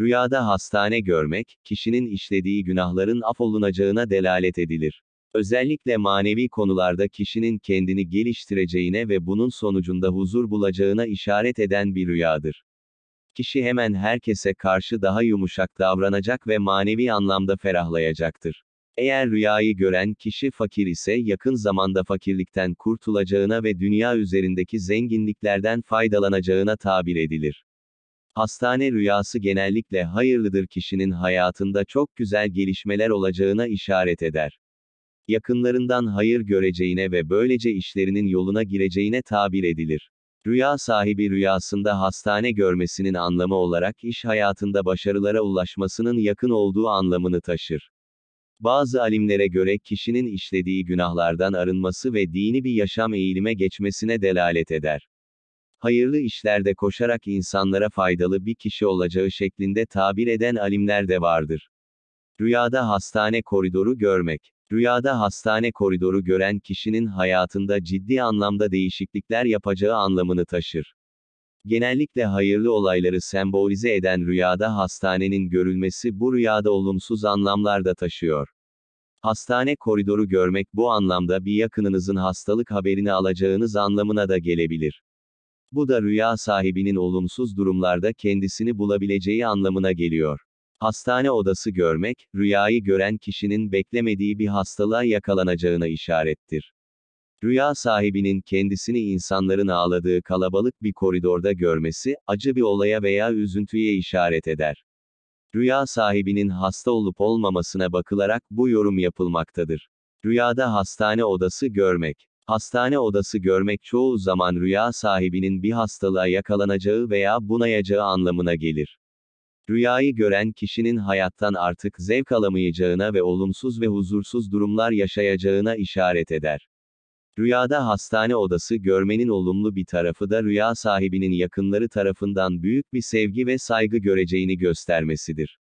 Rüyada hastane görmek, kişinin işlediği günahların affolunacağına delalet edilir. Özellikle manevi konularda kişinin kendini geliştireceğine ve bunun sonucunda huzur bulacağına işaret eden bir rüyadır. Kişi hemen herkese karşı daha yumuşak davranacak ve manevi anlamda ferahlayacaktır. Eğer rüyayı gören kişi fakir ise yakın zamanda fakirlikten kurtulacağına ve dünya üzerindeki zenginliklerden faydalanacağına tabir edilir. Hastane rüyası genellikle hayırlıdır kişinin hayatında çok güzel gelişmeler olacağına işaret eder. Yakınlarından hayır göreceğine ve böylece işlerinin yoluna gireceğine tabir edilir. Rüya sahibi rüyasında hastane görmesinin anlamı olarak iş hayatında başarılara ulaşmasının yakın olduğu anlamını taşır. Bazı alimlere göre kişinin işlediği günahlardan arınması ve dini bir yaşam eğilime geçmesine delalet eder hayırlı işlerde koşarak insanlara faydalı bir kişi olacağı şeklinde tabir eden alimler de vardır. Rüyada hastane koridoru görmek. Rüyada hastane koridoru gören kişinin hayatında ciddi anlamda değişiklikler yapacağı anlamını taşır. Genellikle hayırlı olayları sembolize eden rüyada hastanenin görülmesi bu rüyada olumsuz anlamlar da taşıyor. Hastane koridoru görmek bu anlamda bir yakınınızın hastalık haberini alacağınız anlamına da gelebilir. Bu da rüya sahibinin olumsuz durumlarda kendisini bulabileceği anlamına geliyor. Hastane odası görmek, rüyayı gören kişinin beklemediği bir hastalığa yakalanacağına işarettir. Rüya sahibinin kendisini insanların ağladığı kalabalık bir koridorda görmesi, acı bir olaya veya üzüntüye işaret eder. Rüya sahibinin hasta olup olmamasına bakılarak bu yorum yapılmaktadır. Rüyada hastane odası görmek Hastane odası görmek çoğu zaman rüya sahibinin bir hastalığa yakalanacağı veya bunayacağı anlamına gelir. Rüyayı gören kişinin hayattan artık zevk alamayacağına ve olumsuz ve huzursuz durumlar yaşayacağına işaret eder. Rüyada hastane odası görmenin olumlu bir tarafı da rüya sahibinin yakınları tarafından büyük bir sevgi ve saygı göreceğini göstermesidir.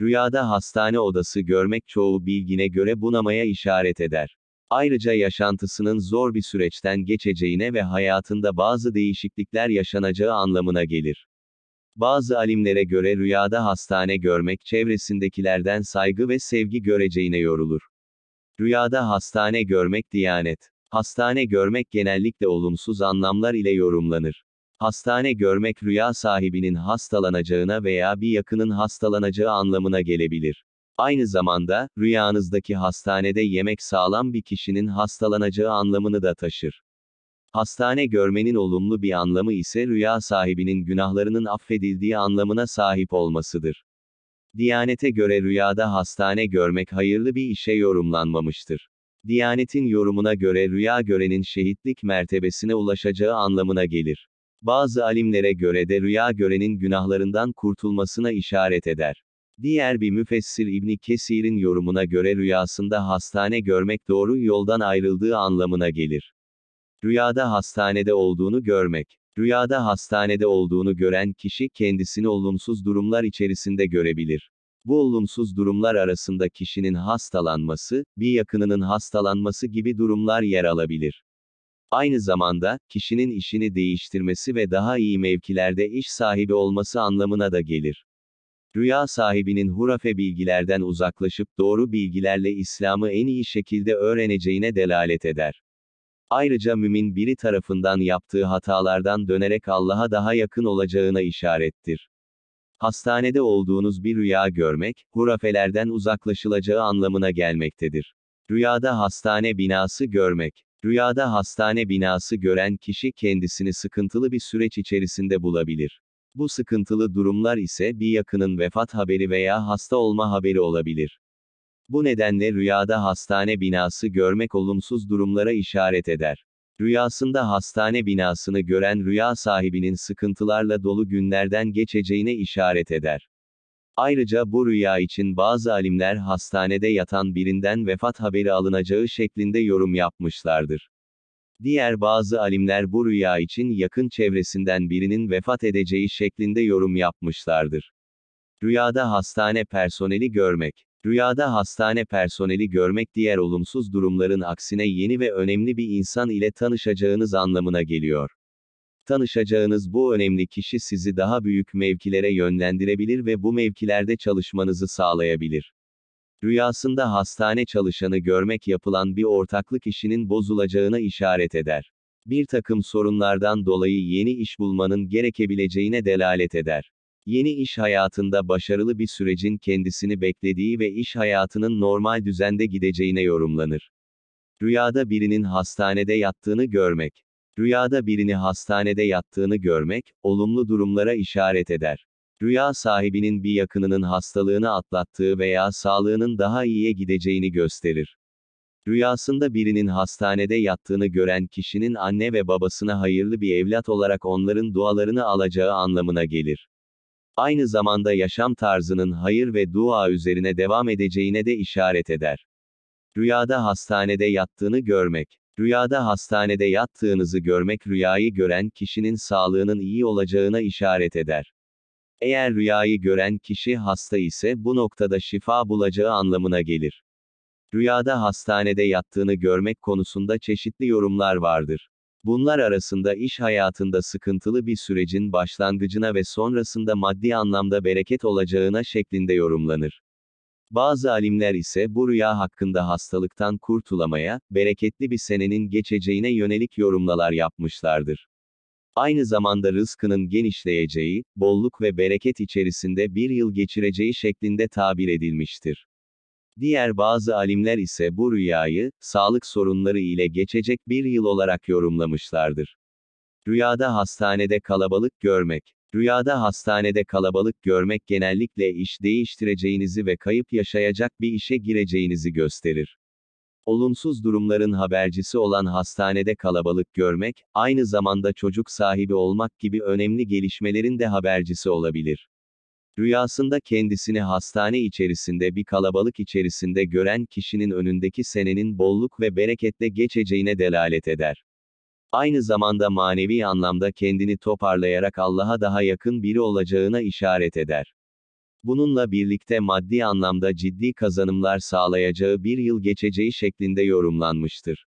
Rüyada hastane odası görmek çoğu bilgine göre bunamaya işaret eder. Ayrıca yaşantısının zor bir süreçten geçeceğine ve hayatında bazı değişiklikler yaşanacağı anlamına gelir. Bazı alimlere göre rüyada hastane görmek çevresindekilerden saygı ve sevgi göreceğine yorulur. Rüyada hastane görmek diyanet. Hastane görmek genellikle olumsuz anlamlar ile yorumlanır. Hastane görmek rüya sahibinin hastalanacağına veya bir yakının hastalanacağı anlamına gelebilir. Aynı zamanda, rüyanızdaki hastanede yemek sağlam bir kişinin hastalanacağı anlamını da taşır. Hastane görmenin olumlu bir anlamı ise rüya sahibinin günahlarının affedildiği anlamına sahip olmasıdır. Diyanete göre rüyada hastane görmek hayırlı bir işe yorumlanmamıştır. Diyanetin yorumuna göre rüya görenin şehitlik mertebesine ulaşacağı anlamına gelir. Bazı alimlere göre de rüya görenin günahlarından kurtulmasına işaret eder. Diğer bir müfessir İbni Kesir'in yorumuna göre rüyasında hastane görmek doğru yoldan ayrıldığı anlamına gelir. Rüyada hastanede olduğunu görmek. Rüyada hastanede olduğunu gören kişi kendisini olumsuz durumlar içerisinde görebilir. Bu olumsuz durumlar arasında kişinin hastalanması, bir yakınının hastalanması gibi durumlar yer alabilir. Aynı zamanda, kişinin işini değiştirmesi ve daha iyi mevkilerde iş sahibi olması anlamına da gelir. Rüya sahibinin hurafe bilgilerden uzaklaşıp doğru bilgilerle İslam'ı en iyi şekilde öğreneceğine delalet eder. Ayrıca mümin biri tarafından yaptığı hatalardan dönerek Allah'a daha yakın olacağına işarettir. Hastanede olduğunuz bir rüya görmek, hurafelerden uzaklaşılacağı anlamına gelmektedir. Rüyada hastane binası görmek. Rüyada hastane binası gören kişi kendisini sıkıntılı bir süreç içerisinde bulabilir. Bu sıkıntılı durumlar ise bir yakının vefat haberi veya hasta olma haberi olabilir. Bu nedenle rüyada hastane binası görmek olumsuz durumlara işaret eder. Rüyasında hastane binasını gören rüya sahibinin sıkıntılarla dolu günlerden geçeceğine işaret eder. Ayrıca bu rüya için bazı alimler hastanede yatan birinden vefat haberi alınacağı şeklinde yorum yapmışlardır. Diğer bazı alimler bu rüya için yakın çevresinden birinin vefat edeceği şeklinde yorum yapmışlardır. Rüyada hastane personeli görmek. Rüyada hastane personeli görmek diğer olumsuz durumların aksine yeni ve önemli bir insan ile tanışacağınız anlamına geliyor. Tanışacağınız bu önemli kişi sizi daha büyük mevkilere yönlendirebilir ve bu mevkilerde çalışmanızı sağlayabilir. Rüyasında hastane çalışanı görmek yapılan bir ortaklık işinin bozulacağına işaret eder. Bir takım sorunlardan dolayı yeni iş bulmanın gerekebileceğine delalet eder. Yeni iş hayatında başarılı bir sürecin kendisini beklediği ve iş hayatının normal düzende gideceğine yorumlanır. Rüyada birinin hastanede yattığını görmek. Rüyada birini hastanede yattığını görmek, olumlu durumlara işaret eder rüya sahibinin bir yakınının hastalığını atlattığı veya sağlığının daha iyiye gideceğini gösterir. Rüyasında birinin hastanede yattığını gören kişinin anne ve babasına hayırlı bir evlat olarak onların dualarını alacağı anlamına gelir. Aynı zamanda yaşam tarzının hayır ve dua üzerine devam edeceğine de işaret eder. Rüyada hastanede yattığını görmek. Rüyada hastanede yattığınızı görmek rüyayı gören kişinin sağlığının iyi olacağına işaret eder. Eğer rüyayı gören kişi hasta ise bu noktada şifa bulacağı anlamına gelir. Rüyada hastanede yattığını görmek konusunda çeşitli yorumlar vardır. Bunlar arasında iş hayatında sıkıntılı bir sürecin başlangıcına ve sonrasında maddi anlamda bereket olacağına şeklinde yorumlanır. Bazı alimler ise bu rüya hakkında hastalıktan kurtulamaya, bereketli bir senenin geçeceğine yönelik yorumlalar yapmışlardır. Aynı zamanda rızkının genişleyeceği, bolluk ve bereket içerisinde bir yıl geçireceği şeklinde tabir edilmiştir. Diğer bazı alimler ise bu rüyayı, sağlık sorunları ile geçecek bir yıl olarak yorumlamışlardır. Rüyada hastanede kalabalık görmek. Rüyada hastanede kalabalık görmek genellikle iş değiştireceğinizi ve kayıp yaşayacak bir işe gireceğinizi gösterir. Olumsuz durumların habercisi olan hastanede kalabalık görmek, aynı zamanda çocuk sahibi olmak gibi önemli gelişmelerin de habercisi olabilir. Rüyasında kendisini hastane içerisinde bir kalabalık içerisinde gören kişinin önündeki senenin bolluk ve bereketle geçeceğine delalet eder. Aynı zamanda manevi anlamda kendini toparlayarak Allah'a daha yakın biri olacağına işaret eder. Bununla birlikte maddi anlamda ciddi kazanımlar sağlayacağı bir yıl geçeceği şeklinde yorumlanmıştır.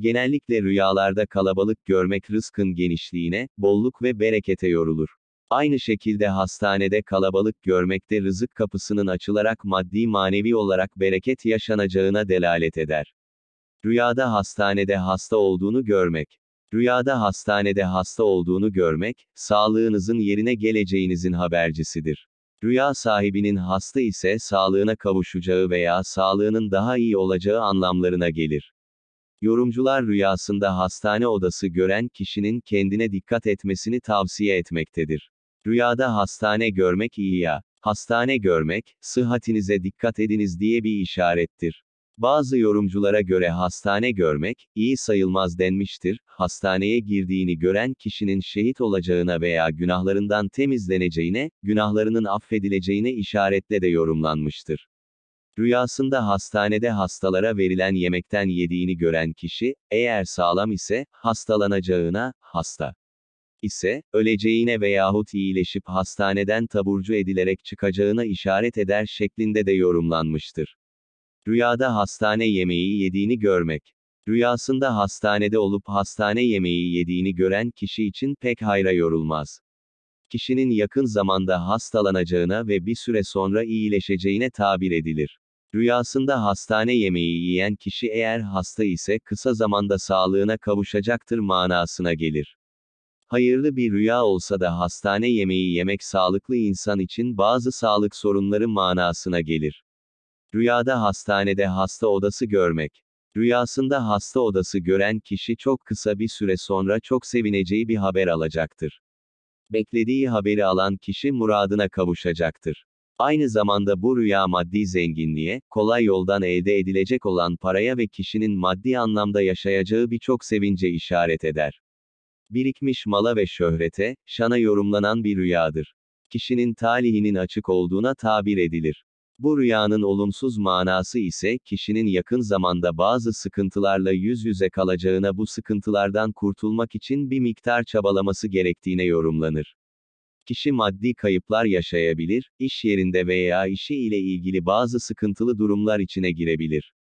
Genellikle rüyalarda kalabalık görmek rızkın genişliğine, bolluk ve berekete yorulur. Aynı şekilde hastanede kalabalık görmekte rızık kapısının açılarak maddi manevi olarak bereket yaşanacağına delalet eder. Rüyada hastanede hasta olduğunu görmek. Rüyada hastanede hasta olduğunu görmek, sağlığınızın yerine geleceğinizin habercisidir. Rüya sahibinin hasta ise sağlığına kavuşacağı veya sağlığının daha iyi olacağı anlamlarına gelir. Yorumcular rüyasında hastane odası gören kişinin kendine dikkat etmesini tavsiye etmektedir. Rüyada hastane görmek iyi ya. Hastane görmek, sıhhatinize dikkat ediniz diye bir işarettir. Bazı yorumculara göre hastane görmek, iyi sayılmaz denmiştir, hastaneye girdiğini gören kişinin şehit olacağına veya günahlarından temizleneceğine, günahlarının affedileceğine işaretle de yorumlanmıştır. Rüyasında hastanede hastalara verilen yemekten yediğini gören kişi, eğer sağlam ise, hastalanacağına, hasta ise, öleceğine veyahut iyileşip hastaneden taburcu edilerek çıkacağına işaret eder şeklinde de yorumlanmıştır. Rüyada hastane yemeği yediğini görmek. Rüyasında hastanede olup hastane yemeği yediğini gören kişi için pek hayra yorulmaz. Kişinin yakın zamanda hastalanacağına ve bir süre sonra iyileşeceğine tabir edilir. Rüyasında hastane yemeği yiyen kişi eğer hasta ise kısa zamanda sağlığına kavuşacaktır manasına gelir. Hayırlı bir rüya olsa da hastane yemeği yemek sağlıklı insan için bazı sağlık sorunları manasına gelir. Rüyada hastanede hasta odası görmek. Rüyasında hasta odası gören kişi çok kısa bir süre sonra çok sevineceği bir haber alacaktır. Beklediği haberi alan kişi muradına kavuşacaktır. Aynı zamanda bu rüya maddi zenginliğe, kolay yoldan elde edilecek olan paraya ve kişinin maddi anlamda yaşayacağı birçok sevince işaret eder. Birikmiş mala ve şöhrete, şana yorumlanan bir rüyadır. Kişinin talihinin açık olduğuna tabir edilir. Bu rüyanın olumsuz manası ise kişinin yakın zamanda bazı sıkıntılarla yüz yüze kalacağına bu sıkıntılardan kurtulmak için bir miktar çabalaması gerektiğine yorumlanır. Kişi maddi kayıplar yaşayabilir, iş yerinde veya işi ile ilgili bazı sıkıntılı durumlar içine girebilir.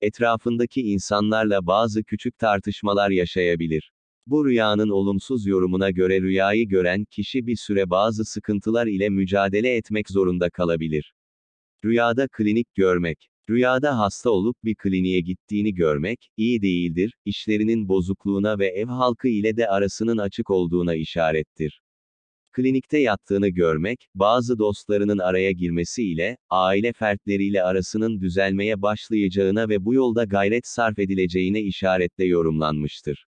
Etrafındaki insanlarla bazı küçük tartışmalar yaşayabilir. Bu rüyanın olumsuz yorumuna göre rüyayı gören kişi bir süre bazı sıkıntılar ile mücadele etmek zorunda kalabilir. Rüyada klinik görmek. Rüyada hasta olup bir kliniğe gittiğini görmek, iyi değildir, işlerinin bozukluğuna ve ev halkı ile de arasının açık olduğuna işarettir. Klinikte yattığını görmek, bazı dostlarının araya girmesiyle, aile fertleriyle arasının düzelmeye başlayacağına ve bu yolda gayret sarf edileceğine işaretle yorumlanmıştır.